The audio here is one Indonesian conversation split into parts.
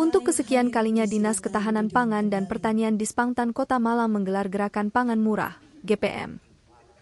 Untuk kesekian kalinya Dinas Ketahanan Pangan dan Pertanian di Spangtan Kota Malang menggelar gerakan pangan murah, GPM.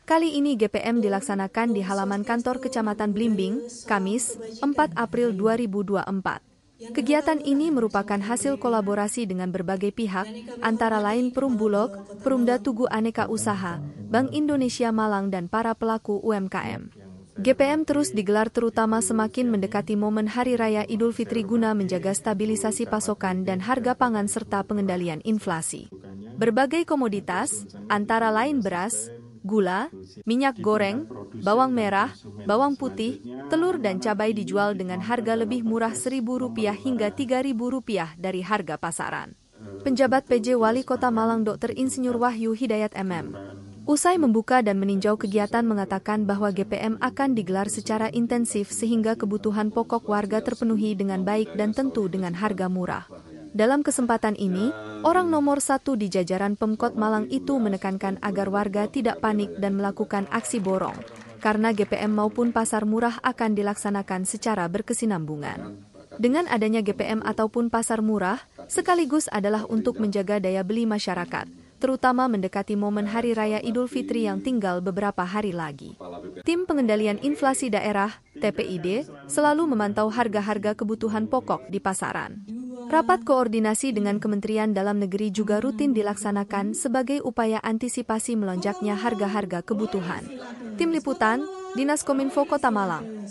Kali ini GPM dilaksanakan di halaman kantor Kecamatan Blimbing, Kamis, 4 April 2024. Kegiatan ini merupakan hasil kolaborasi dengan berbagai pihak, antara lain Perum Bulog, Perumda Tugu Aneka Usaha, Bank Indonesia Malang dan para pelaku UMKM. GPM terus digelar terutama semakin mendekati momen Hari Raya Idul Fitri guna menjaga stabilisasi pasokan dan harga pangan serta pengendalian inflasi. Berbagai komoditas, antara lain beras, gula, minyak goreng, bawang merah, bawang putih, telur dan cabai dijual dengan harga lebih murah Rp1.000 hingga Rp3.000 dari harga pasaran. Penjabat PJ Wali Kota Malang Dr. Insinyur Wahyu Hidayat MM Usai membuka dan meninjau kegiatan mengatakan bahwa GPM akan digelar secara intensif sehingga kebutuhan pokok warga terpenuhi dengan baik dan tentu dengan harga murah. Dalam kesempatan ini, orang nomor satu di jajaran Pemkot Malang itu menekankan agar warga tidak panik dan melakukan aksi borong, karena GPM maupun pasar murah akan dilaksanakan secara berkesinambungan. Dengan adanya GPM ataupun pasar murah, sekaligus adalah untuk menjaga daya beli masyarakat, terutama mendekati momen Hari Raya Idul Fitri yang tinggal beberapa hari lagi. Tim Pengendalian Inflasi Daerah, TPID, selalu memantau harga-harga kebutuhan pokok di pasaran. Rapat koordinasi dengan Kementerian Dalam Negeri juga rutin dilaksanakan sebagai upaya antisipasi melonjaknya harga-harga kebutuhan. Tim Liputan, Dinas Kominfo Kota Malang.